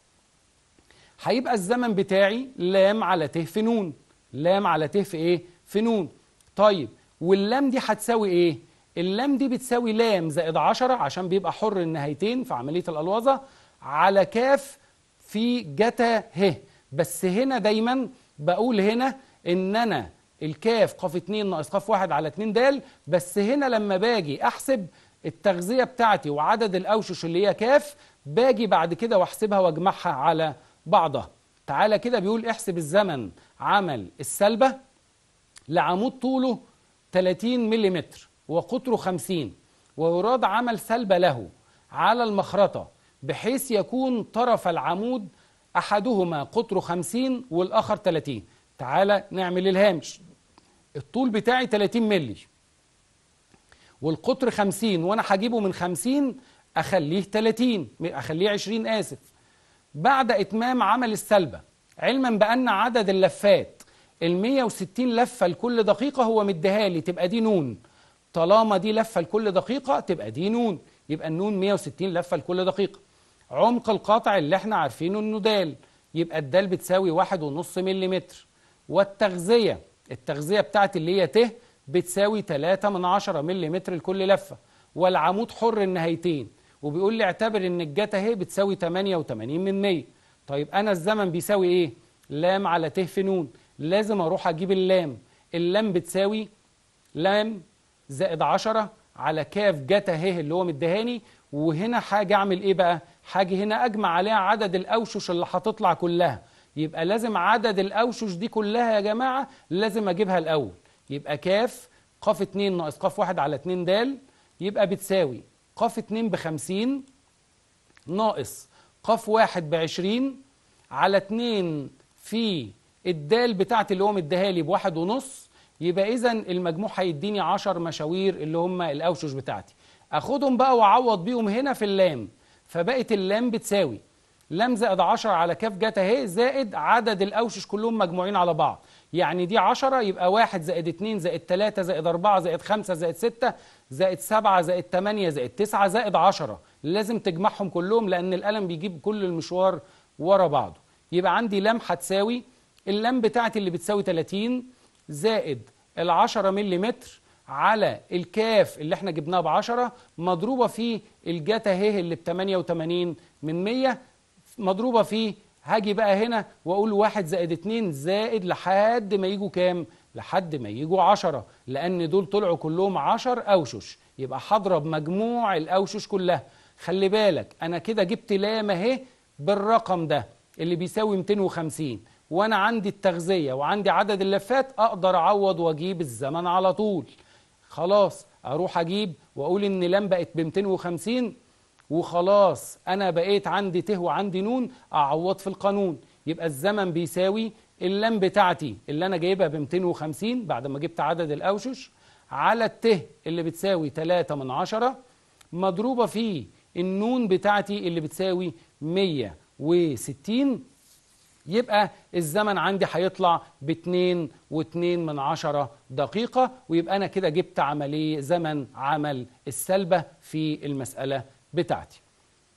هيبقى الزمن بتاعي لام على ت في نون لام على ت في ايه في نون طيب واللام دي هتساوي ايه اللام دي بتساوي لام زائد 10 عشان بيبقى حر النهايتين في عمليه الالوظه على كاف في جتا ه بس هنا دايما بقول هنا ان انا الكاف قاف 2 ناقص قاف 1 على 2 د بس هنا لما باجي احسب التغذية بتاعتي وعدد الأوشش اللي هي كاف باجي بعد كده واحسبها واجمعها على بعضها تعالى كده بيقول احسب الزمن عمل السلبة لعمود طوله 30 ملم وقطره 50 ويراد عمل سلبة له على المخرطة بحيث يكون طرف العمود أحدهما قطره 50 والآخر 30 تعالى نعمل الهامش الطول بتاعي 30 ملي والقطر 50 وانا هجيبه من 50 اخليه 30 اخليه 20 اسف بعد اتمام عمل السلبة علما بان عدد اللفات ال 160 لفة لكل دقيقة هو مديها لي تبقى دي نون طالما دي لفة لكل دقيقة تبقى دي نون يبقى النون 160 لفة لكل دقيقة عمق القاطع اللي احنا عارفينه انه دال يبقى الدال بتساوي 1.5 ملم والتغذية التغذية بتاعت اللي هي ت بتساوي 3 من 10 ملم لكل لفة والعمود حر النهايتين وبيقول لي اعتبر ان الجتا اهي بتساوي 88 من 100 طيب انا الزمن بيساوي ايه لام على ت في نون لازم اروح اجيب اللام اللام بتساوي لام زائد 10 على كاف جتا اهي اللي هو مديهاني وهنا حاجه اعمل ايه بقى حاجه هنا اجمع عليها عدد الاوشش اللي هتطلع كلها يبقى لازم عدد الاوشش دي كلها يا جماعه لازم اجيبها الاول يبقى كاف قاف 2 ناقص قاف 1 على 2 د يبقى بتساوي قاف 2 ب 50 ناقص قاف 1 ب 20 على 2 في الدال بتاعتي اللي هو مديها لي بواحد ونص يبقى اذا المجموع هيديني 10 مشاوير اللي هم الاوشش بتاعتي اخدهم بقى واعوض بيهم هنا في اللام فبقت اللام بتساوي لام زائد 10 على كاف جت اهي زائد عدد الاوشش كلهم مجموعين على بعض يعني دي 10 يبقى 1 زائد 2 زائد 3 زائد 4 زائد 5 زائد 6 زائد 7 زائد 8 زائد 9 زائد 10 لازم تجمعهم كلهم لأن القلم بيجيب كل المشوار ورا بعضه يبقى عندي لام هتساوي اللام بتاعتي اللي بتساوي 30 زائد ال 10 ملم على الكاف اللي احنا جبناها ب 10 مضروبه في الجتا ه اللي ب 88 من 100 مضروبه في هاجي بقى هنا واقول واحد زائد اتنين زائد لحد ما يجوا كام لحد ما يجوا عشرة لان دول طلعوا كلهم عشر اوشش يبقى هضرب مجموع الاوشش كلها خلي بالك انا كده جبت لام اهي بالرقم ده اللي بيساوي 250 وانا عندي التغذيه وعندي عدد اللفات اقدر اعوض واجيب الزمن على طول خلاص اروح اجيب واقول ان لام بقت ب 250 وخلاص أنا بقيت عندي ت وعندي نون أعوض في القانون يبقى الزمن بيساوي اللام بتاعتي اللي أنا جايبها ب 250 بعد ما جبت عدد الأوشش على الت اللي بتساوي 3 من عشرة مضروبة في النون بتاعتي اللي بتساوي 160 يبقى الزمن عندي هيطلع ب 2.2 من عشرة دقيقة ويبقى أنا كده جبت عملية زمن عمل السلبة في المسألة بتاعتي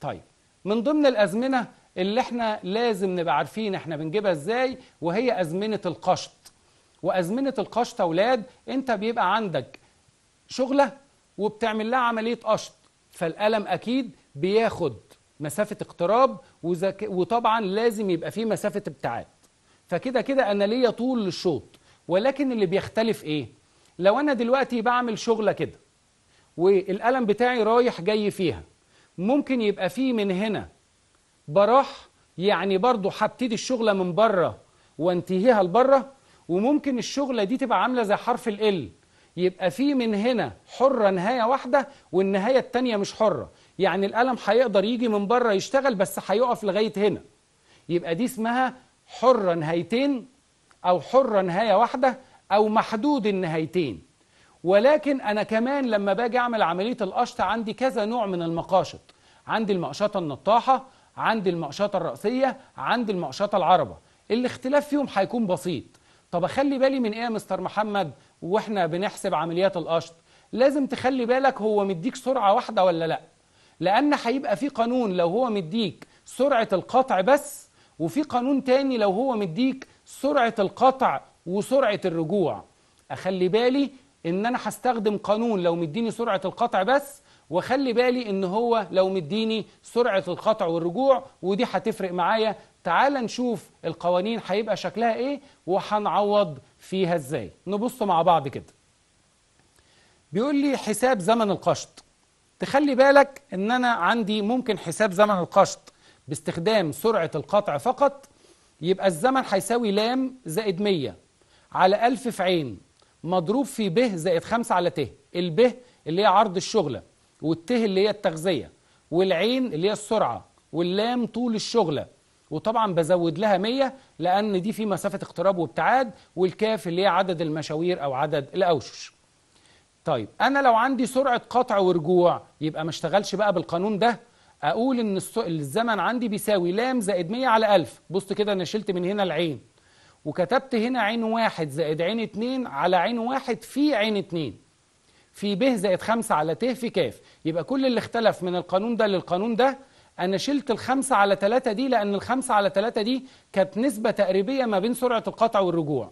طيب من ضمن الازمنه اللي احنا لازم نبقى عارفين احنا بنجيبها ازاي وهي ازمنه القشط وازمنه القشط يا اولاد انت بيبقى عندك شغله وبتعمل لها عمليه قشط فالقلم اكيد بياخد مسافه اقتراب وزك... وطبعا لازم يبقى فيه مسافه ابتعاد فكده كده انا ليا طول للشوط ولكن اللي بيختلف ايه لو انا دلوقتي بعمل شغله كده والقلم بتاعي رايح جاي فيها ممكن يبقى فيه من هنا براح يعني برضه هبتدي الشغله من بره وانتهيها لبره وممكن الشغله دي تبقى عامله زي حرف ال يبقى في من هنا حره نهايه واحده والنهايه الثانيه مش حره يعني القلم هيقدر يجي من بره يشتغل بس هيقف لغايه هنا يبقى دي اسمها حره نهايتين او حره نهايه واحده او محدود النهايتين ولكن أنا كمان لما باجي أعمل عملية القشط عندي كذا نوع من المقاشط عندي المقشطة النطاحة عندي المقشطة الرأسية عندي المقشطة العربة الاختلاف فيهم هيكون بسيط طب أخلي بالي من إيه يا مستر محمد وإحنا بنحسب عمليات القشط لازم تخلي بالك هو مديك سرعة واحدة ولا لأ لأن هيبقى في قانون لو هو مديك سرعة القطع بس وفي قانون تاني لو هو مديك سرعة القطع وسرعة الرجوع أخلي بالي ان انا هستخدم قانون لو مديني سرعه القطع بس وخلي بالي ان هو لو مديني سرعه القطع والرجوع ودي هتفرق معايا تعال نشوف القوانين هيبقى شكلها ايه وهنعوض فيها ازاي نبص مع بعض كده بيقول لي حساب زمن القشط تخلي بالك ان انا عندي ممكن حساب زمن القشط باستخدام سرعه القطع فقط يبقى الزمن هيساوي لام زائد 100 على 1000 في عين مضروب في ب زائد 5 على ت الب اللي هي عرض الشغلة والت اللي هي التغذية والعين اللي هي السرعة واللام طول الشغلة وطبعا بزود لها 100 لأن دي في مسافة اقتراب وابتعاد والكاف اللي هي عدد المشاوير أو عدد الأوشش طيب أنا لو عندي سرعة قطع ورجوع يبقى ما اشتغلش بقى بالقانون ده أقول إن الزمن عندي بيساوي لام زائد 100 على 1000 بص كده أنا شلت من هنا العين وكتبت هنا عين واحد زائد عين اتنين على عين واحد في عين اتنين في ب زائد خمسة على ت في كاف يبقى كل اللي اختلف من القانون ده للقانون ده أنا شلت الخمسة على تلاتة دي لأن الخمسة على تلاتة دي كانت نسبة تقريبية ما بين سرعة القطع والرجوع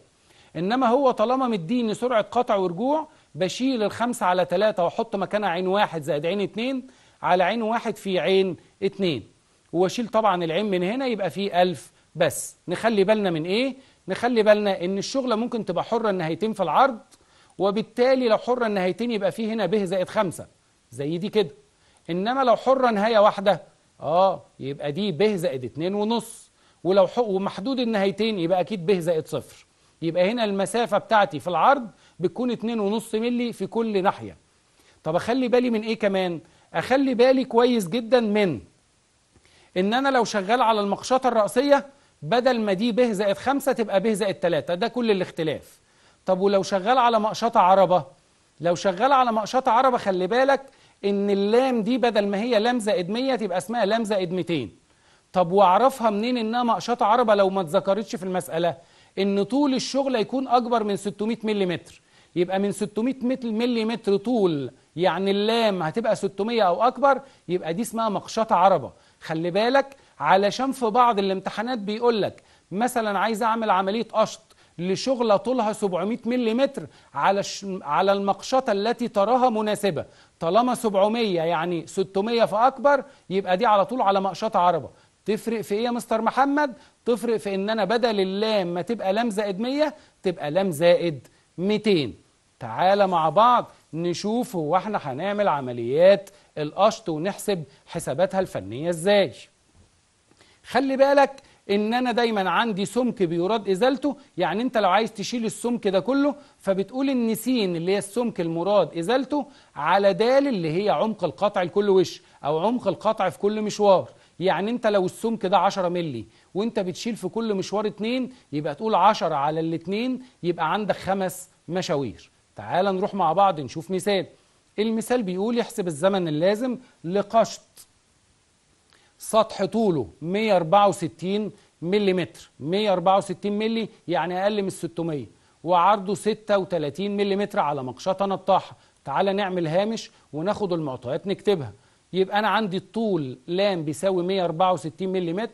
إنما هو طالما مديني سرعة قطع ورجوع بشيل الخمسة على تلاتة وأحط مكانها عين واحد زائد عين اتنين على عين واحد في عين اتنين واشيل طبعا العين من هنا يبقى فيه ألف بس نخلي بالنا من إيه نخلي بالنا ان الشغله ممكن تبقى حره النهايتين في العرض وبالتالي لو حره النهايتين يبقى فيه هنا ب زائد خمسة زي دي كده انما لو حره نهايه واحده اه يبقى دي ب زائد اتنين ونص ولو ومحدود النهايتين يبقى اكيد ب زائد صفر يبقى هنا المسافه بتاعتي في العرض بتكون اتنين ونص ملي في كل ناحيه طب اخلي بالي من ايه كمان اخلي بالي كويس جدا من ان انا لو شغال على المقشطه الراسيه بدل ما دي به زائد خمسة تبقى به زائد تلاتة ده كل الاختلاف طب ولو شغال على مقشطة عربة لو شغال على مقشطة عربة خلي بالك ان اللام دي بدل ما هي لام زائد 100 تبقى اسمها لام زائد 200 طب واعرفها منين انها مقشطة عربة لو ما اتذكرتش في المسألة ان طول الشغل هيكون اكبر من 600 ملم يبقى من 600 ملم طول يعني اللام هتبقى 600 او اكبر يبقى دي اسمها مقشطة عربة خلي بالك علشان في بعض الامتحانات بيقول لك مثلا عايز اعمل عمليه قشط لشغله طولها 700 ملم على على المقشطه التي تراها مناسبه طالما 700 يعني 600 فاكبر يبقى دي على طول على مقشطه عربه تفرق في ايه يا مستر محمد تفرق في ان انا بدل اللام ما تبقى لام زائد 100 تبقى لام زائد 200 تعالى مع بعض نشوف هو احنا هنعمل عمليات القشط ونحسب حساباتها الفنيه ازاي خلي بالك ان انا دايما عندي سمك بيراد ازالته يعني انت لو عايز تشيل السمك ده كله فبتقول ان س اللي هي السمك المراد ازالته على د اللي هي عمق القطع لكل وش او عمق القطع في كل مشوار يعني انت لو السمك ده 10 مللي وانت بتشيل في كل مشوار 2 يبقى تقول 10 على الاتنين يبقى عندك خمس مشاوير تعال نروح مع بعض نشوف مثال المثال بيقول يحسب الزمن اللازم لقشط سطح طوله 164 ملم 164 ملي يعني أقل من 600 وعرضه 36 ملم على مقشطة نطاحة تعالى نعمل هامش وناخد المعطيات نكتبها يبقى أنا عندي الطول لام بيساوي 164 ملم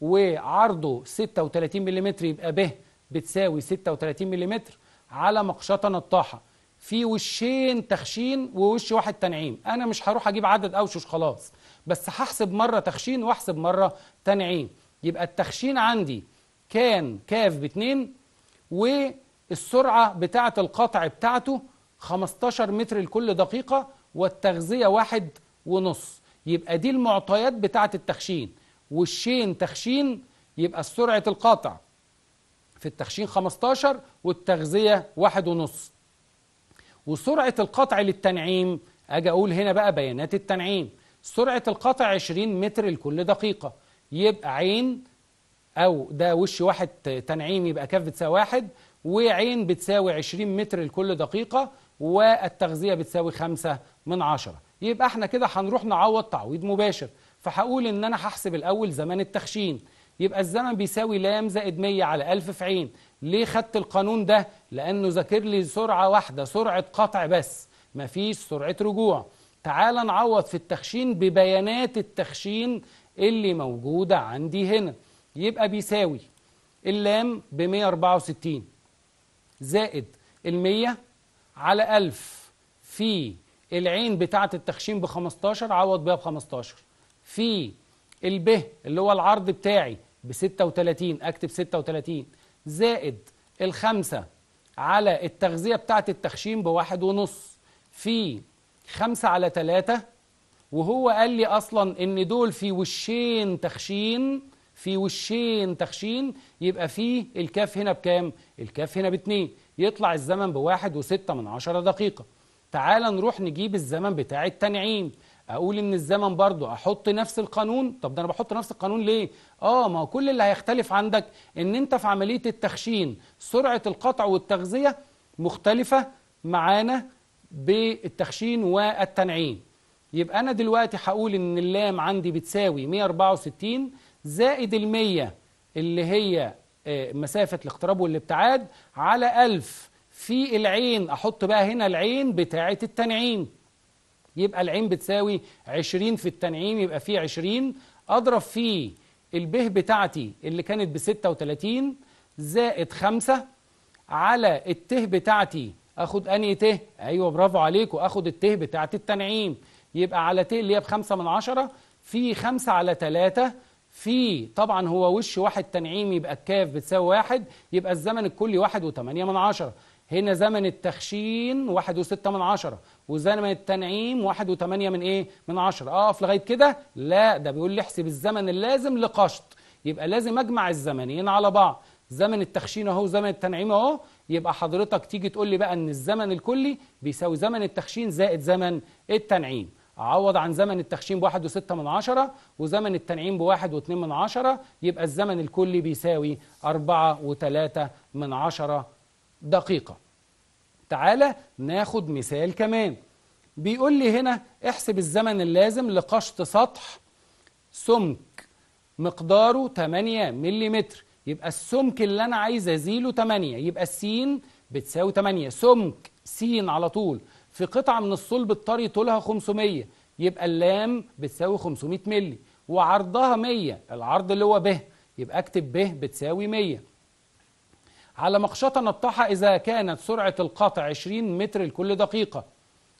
وعرضه 36 ملم يبقى ب بتساوي 36 ملم على مقشطة نطاحة في وشين تخشين ووش واحد تنعيم أنا مش هروح أجيب عدد أوشش خلاص بس هحسب مرة تخشين واحسب مرة تنعيم يبقى التخشين عندي كان كاف ب2 والسرعة بتاعة القطع بتاعته 15 متر لكل دقيقة والتغذية واحد ونص يبقى دي المعطيات بتاعة التخشين والشين تخشين يبقى سرعة القطع في التخشين 15 والتغذية واحد ونص وسرعة القطع للتنعيم أجي أقول هنا بقى بيانات التنعيم سرعة القطع 20 متر لكل دقيقة يبقى عين أو ده وش واحد تنعيم يبقى كاف بتساوي واحد وعين بتساوي 20 متر لكل دقيقة والتغذية بتساوي خمسة من عشرة يبقى احنا كده هنروح نعوض تعويض مباشر فهقول ان انا هحسب الاول زمن التخشين يبقى الزمن بيساوي لام زائد 100 على 1000 في عين ليه خدت القانون ده لانه ذاكر لي سرعه واحده سرعه قطع بس مفيش سرعه رجوع تعال نعوض في التخشين ببيانات التخشين اللي موجودة عندي هنا يبقى بيساوي اللام ب 164 زائد ال 100 على 1000 في العين بتاعة التخشين ب 15 عوض بيها ب 15 في الب اللي هو العرض بتاعي ب 36 اكتب 36 زائد الخمسة على التغذية بتاعة التخشين بواحد ونص في خمسة على ثلاثة وهو قال لي أصلا إن دول في وشين تخشين في وشين تخشين يبقى فيه الكاف هنا بكام؟ الكاف هنا باتنين يطلع الزمن بواحد وستة من عشرة دقيقة تعال نروح نجيب الزمن بتاع التنعيم اقول ان الزمن برضو احط نفس القانون طب ده انا بحط نفس القانون ليه اه ما هو كل اللي هيختلف عندك ان انت في عمليه التخشين سرعه القطع والتغذيه مختلفه معانا بالتخشين والتنعيم يبقى أنا دلوقتي هقول إن اللام عندي بتساوي 164 زائد ال 100 اللي هي آه، مسافة الاقتراب والابتعاد على 1000 في العين أحط بقى هنا العين بتاعة التنعيم يبقى العين بتساوي 20 في التنعيم يبقى في 20 أضرب في البه بتاعتي اللي كانت ب 36 زائد 5 على الته بتاعتي اخد انهي ت ايوه برافو عليك واخد الت بتاعه التنعيم يبقى على ت اللي هي بخمسة من عشرة في خمسة على تلاتة في طبعا هو وش واحد تنعيم يبقى الكاف بتساوي واحد يبقى الزمن الكلي واحد وثمانية من عشرة هنا زمن التخشين واحد وستة من عشرة وزمن التنعيم واحد وثمانية من ايه من عشرة اقف لغاية كده لا ده بيقول لي احسب الزمن اللازم لقشط يبقى لازم اجمع الزمنين على بعض زمن التخشين اهو زمن التنعيم اهو يبقى حضرتك تيجي تقول لي بقى ان الزمن الكلي بيساوي زمن التخشين زائد زمن التنعيم عوض عن زمن التخشين بواحد وستة من عشرة وزمن التنعيم بواحد واثنين من عشرة يبقى الزمن الكلي بيساوي أربعة وثلاثة من عشرة دقيقة تعالى ناخد مثال كمان بيقول لي هنا احسب الزمن اللازم لقشط سطح سمك مقداره 8 ملليمتر يبقى السمك اللي أنا عايز أزيله 8 يبقى السين بتساوي 8 سمك سين على طول في قطعة من الصلب الطري طولها 500 يبقى اللام بتساوي 500 مللي وعرضها 100 العرض اللي هو ب يبقى اكتب ب بتساوي 100 على مقشطة نطاحه إذا كانت سرعة القطع 20 متر لكل دقيقة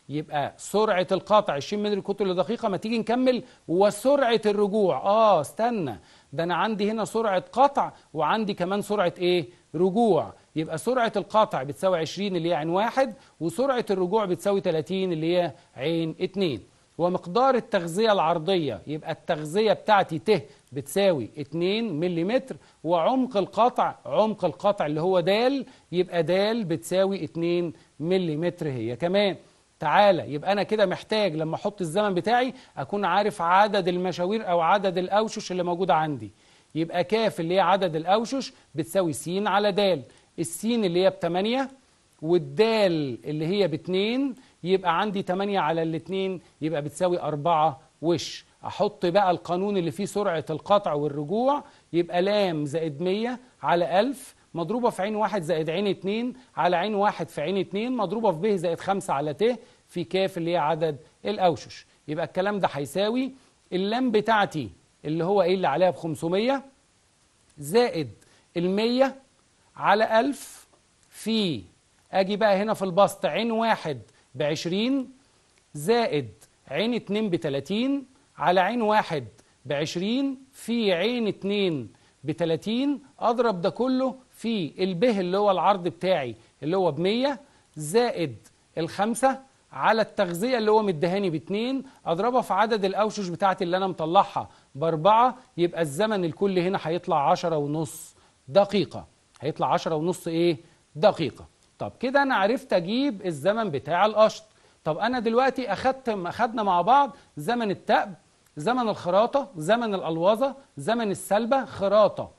يبقى سرعة القطع 20 متر كتر لدقيقة ما تيجي نكمل وسرعة الرجوع اه استنى ده انا عندي هنا سرعة قطع وعندي كمان سرعة ايه رجوع يبقى سرعة القطع بتساوي 20 اللي هي عين واحد وسرعة الرجوع بتساوي 30 اللي هي عين اتنين ومقدار التغذية العرضية يبقى التغذية بتاعتي ت بتساوي 2 ملم وعمق القطع عمق القطع اللي هو د يبقى د بتساوي 2 ملم هي كمان تعالى يبقى انا كده محتاج لما احط الزمن بتاعي اكون عارف عدد المشاوير او عدد الاوشش اللي موجوده عندي يبقى كاف اللي هي عدد الاوشش بتساوي س على د السين اللي هي ب 8 والدال اللي هي ب 2 يبقى عندي 8 على ال 2 يبقى بتساوي 4 وش احط بقى القانون اللي فيه سرعه القطع والرجوع يبقى لام زائد 100 على 1000 مضروبة في عين واحد زائد عين اتنين على عين واحد في عين اتنين مضروبة في ب زائد خمسة على ت في كاف اللي هي عدد الأوشش يبقى الكلام ده هيساوي اللام بتاعتي اللي هو ايه اللي عليها ب 500 زائد ال 100 على 1000 في اجي بقى هنا في البسط عين واحد ب 20 زائد عين 2 ب 30 على عين واحد ب 20 في عين 2 ب 30 اضرب ده كله في البه اللي هو العرض بتاعي اللي هو ب100 زائد الخمسة على التغذية اللي هو مدهاني باتنين أضربها في عدد الاوشوش بتاعتي اللي أنا مطلعها بأربعة يبقى الزمن الكل هنا هيطلع عشرة ونص دقيقة هيطلع عشرة ونص إيه؟ دقيقة طب كده أنا عرفت أجيب الزمن بتاع القشط طب أنا دلوقتي أخدت أخدنا مع بعض زمن التأب زمن الخراطة زمن الألوظة زمن السلبة خراطة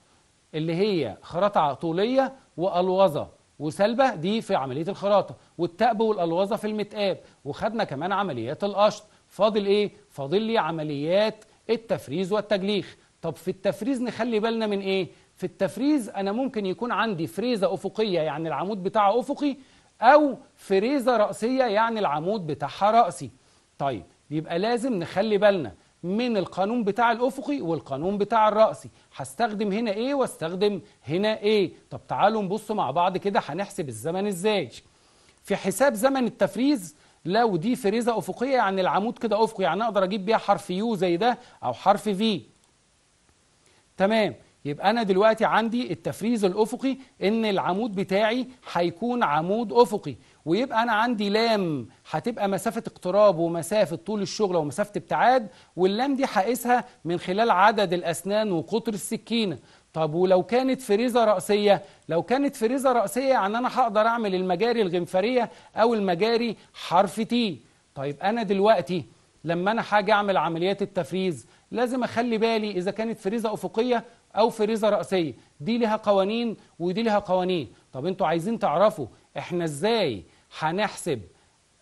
اللي هي خراطة طولية وألوظة وسلبة دي في عملية الخراطة والتأب والألوظة في المتآب وخدنا كمان عمليات القشط فاضل إيه؟ فاضل لي عمليات التفريز والتجليخ طب في التفريز نخلي بالنا من إيه؟ في التفريز أنا ممكن يكون عندي فريزة أفقية يعني العمود بتاعه أفقي أو فريزة رأسية يعني العمود بتاعها رأسي طيب يبقى لازم نخلي بالنا من القانون بتاع الأفقي والقانون بتاع الرأسي هستخدم هنا إيه واستخدم هنا إيه طب تعالوا نبص مع بعض كده هنحسب الزمن إزاي في حساب زمن التفريز لو دي فريزة أفقية يعني العمود كده أفقي يعني أقدر أجيب بيها حرف يو زي ده أو حرف في تمام يبقى أنا دلوقتي عندي التفريز الأفقي إن العمود بتاعي هيكون عمود أفقي ويبقى انا عندي لام هتبقى مسافه اقتراب ومسافه طول الشغله ومسافه ابتعاد واللام دي هقيسها من خلال عدد الاسنان وقطر السكينه طب ولو كانت فريزه راسيه لو كانت فريزه راسيه يعني انا هقدر اعمل المجاري الغنفريه او المجاري حرف تي طيب انا دلوقتي لما انا هاجي اعمل عمليات التفريز لازم اخلي بالي اذا كانت فريزه افقيه او فريزه راسيه دي لها قوانين ودي لها قوانين طب انتوا عايزين تعرفوا احنا ازاي هنحسب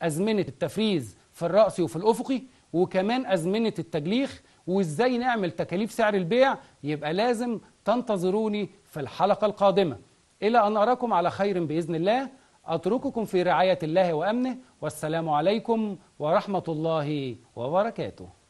أزمنة التفريز في الرأسي وفي الأفقي وكمان أزمنة التجليخ وإزاي نعمل تكاليف سعر البيع يبقى لازم تنتظروني في الحلقة القادمة إلى أن أراكم على خير بإذن الله أترككم في رعاية الله وأمنه والسلام عليكم ورحمة الله وبركاته